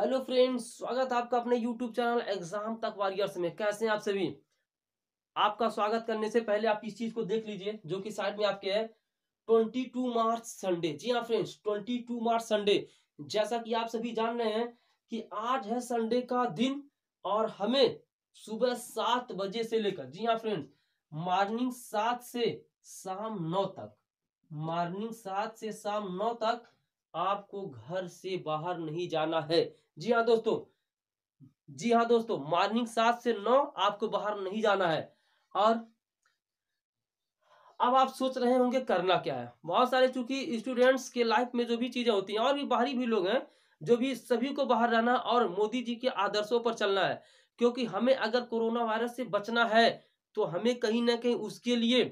hello friends स्वागत है आपका अपने यूट्यूब चैनल एग्जाम तक वॉरियर्स में कैसे हैं आप सभी आपका स्वागत करने से पहले आप इस चीज को देख लीजिए जो कि साइड में आपके है 22 मार्च संडे जी हाँ फ्रेंड्स 22 मार्च संडे जैसा कि आप सभी जान रहे हैं कि आज है संडे का दिन और हमें सुबह सात बजे से लेकर जी हाँ फ्रेंड्स मॉर्निंग सात से शाम नौ तक मॉर्निंग सात से शाम नौ तक आपको घर से बाहर नहीं जाना है जी हाँ दोस्तों जी हाँ दोस्तों मॉर्निंग सात से नौ आपको बाहर नहीं जाना है और अब आप सोच रहे होंगे करना क्या है बहुत सारे चूंकि स्टूडेंट्स के लाइफ में जो भी चीजें होती हैं और भी बाहरी भी लोग हैं जो भी सभी को बाहर रहना और मोदी जी के आदर्शों पर चलना है क्योंकि हमें अगर कोरोना वायरस से बचना है तो हमें कहीं ना कहीं उसके लिए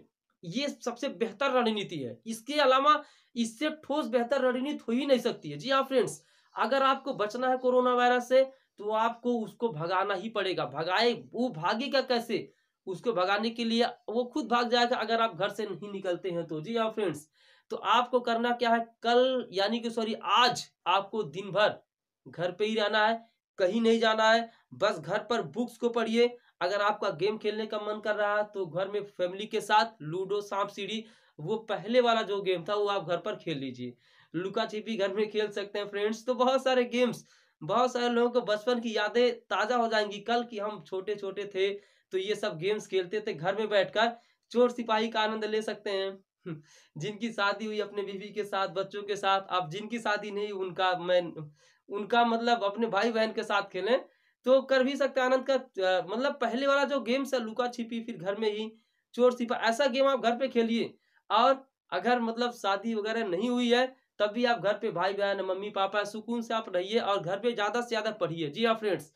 ये सबसे बेहतर रणनीति है इसके अलावा इससे ठोस बेहतर रणनीति हो ही नहीं सकती है जी हाँ फ्रेंड्स अगर आपको बचना है कोरोना वायरस से तो आपको उसको भगाना ही पड़ेगा भगाए वो भागेगा कैसे उसको भगाने के लिए वो खुद भाग जाएगा अगर आप घर से नहीं निकलते हैं तो जी हाँ फ्रेंड्स तो आपको करना क्या है कल यानी कि सॉरी आज आपको दिन भर घर पे ही रहना है कहीं नहीं जाना है बस घर पर बुक्स को पढ़िए अगर आपका गेम खेलने का मन कर रहा है तो घर में फैमिली के साथ लूडो सांप सीढ़ी वो पहले वाला जो गेम था वो आप घर पर खेल लीजिए लुका छिपी घर में खेल सकते हैं फ्रेंड्स तो बहुत सारे गेम्स बहुत सारे लोगों को बचपन की यादें ताज़ा हो जाएंगी कल की हम छोटे छोटे थे तो ये सब गेम्स खेलते थे घर में बैठकर चोर सिपाही का आनंद ले सकते हैं जिनकी शादी हुई अपने बीवी के साथ बच्चों के साथ आप जिनकी शादी नहीं उनका मैं उनका मतलब अपने भाई बहन के साथ खेलें तो कर भी सकते हैं आनंद का मतलब पहले वाला जो गेम से लुका छिपी फिर घर में ही चोर छिपा ऐसा गेम आप घर पे खेलिए और अगर मतलब शादी वगैरह नहीं हुई है तब भी आप घर पे भाई बहन मम्मी पापा सुकून से आप रहिए और घर पे ज्यादा से ज्यादा पढ़िए जी हाँ फ्रेंड्स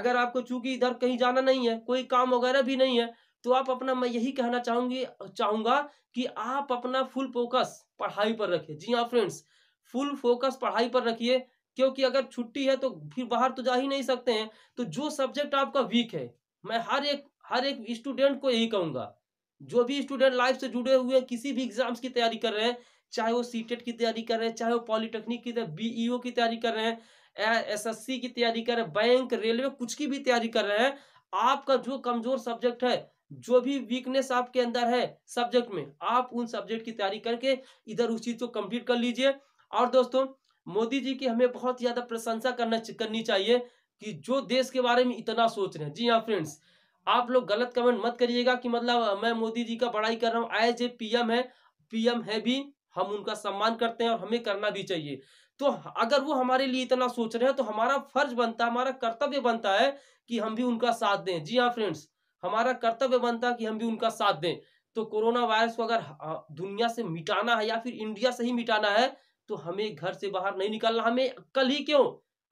अगर आपको चूंकि इधर कहीं जाना नहीं है कोई काम वगैरह भी नहीं है तो आप अपना मैं यही कहना चाहूंगी चाहूंगा कि आप अपना फुल फोकस पढ़ाई पर रखिए जी हाँ फ्रेंड्स फुल फोकस पढ़ाई पर रखिए क्योंकि अगर छुट्टी है तो फिर बाहर तो जा ही नहीं सकते हैं तो जो सब्जेक्ट आपका वीक है मैं हर एक हर एक स्टूडेंट को यही कहूंगा जो भी स्टूडेंट लाइफ से जुड़े हुए किसी भी एग्जाम्स की तैयारी कर रहे हैं चाहे वो सी e की तैयारी कर रहे हैं चाहे वो पॉलिटेक्निक की बीईओ e की तैयारी कर रहे हैं एस एस सी की तैयारी कर रहे हैं बैंक रेलवे कुछ की भी तैयारी कर रहे हैं आपका जो कमजोर सब्जेक्ट है जो भी वीकनेस आपके अंदर है सब्जेक्ट में आप उन सब्जेक्ट की तैयारी करके इधर उस चीज को कंप्लीट कर लीजिए और दोस्तों मोदी जी की हमें बहुत ज्यादा प्रशंसा करना करनी चाहिए कि जो देश के बारे में इतना सोच रहे हैं जी हाँ फ्रेंड्स आप लोग गलत कमेंट मत करिएगा कि मतलब मैं मोदी जी का बड़ाई कर रहा हूँ जे पी पीएम है पीएम है भी हम उनका सम्मान करते हैं और हमें करना भी चाहिए तो अगर वो हमारे लिए इतना सोच रहे हैं तो हमारा फर्ज बनता है हमारा कर्तव्य बनता है कि हम भी उनका साथ दें जी हाँ फ्रेंड्स हमारा कर्तव्य बनता है कि हम भी उनका साथ दें तो कोरोना वायरस को अगर दुनिया से मिटाना है या फिर इंडिया से ही मिटाना है तो हमें घर से बाहर नहीं निकलना हमें कल ही क्यों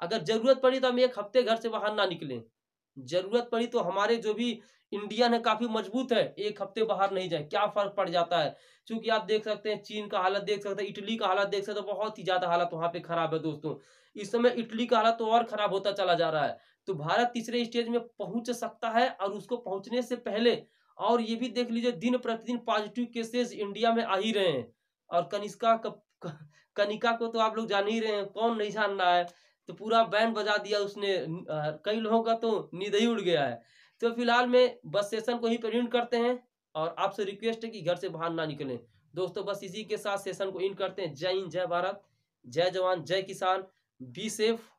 अगर जरूरत पड़ी तो हम एक हफ्ते घर से बाहर ना निकलें जरूरत पड़ी तो हमारे जो भी इंडियन है काफी मजबूत है एक हफ्ते बाहर नहीं जाए क्या फर्क पड़ जाता है क्योंकि आप देख सकते हैं चीन का हालत देख सकते हैं इटली का हालत देख सकते हैं बहुत ही ज्यादा हालत वहां पे खराब है दोस्तों इस समय इटली का हालत तो और खराब होता चला जा रहा है तो भारत तीसरे स्टेज में पहुंच सकता है और उसको पहुंचने से पहले और ये भी देख लीजिए दिन प्रतिदिन पॉजिटिव केसेस इंडिया में आ ही रहे हैं और कनिष्का कनिका को तो आप लोग जान ही रहे हैं कौन नहीं जान रहा है तो पूरा बैंड बजा दिया उसने कई लोगों का तो नींद ही उड़ गया है तो फिलहाल में बस सेशन को ही पर करते हैं और आपसे रिक्वेस्ट है कि घर से बाहर ना निकलें दोस्तों बस इसी के साथ सेशन को इन करते हैं जय हिंद जय भारत जय जवान जय किसान बी सेफ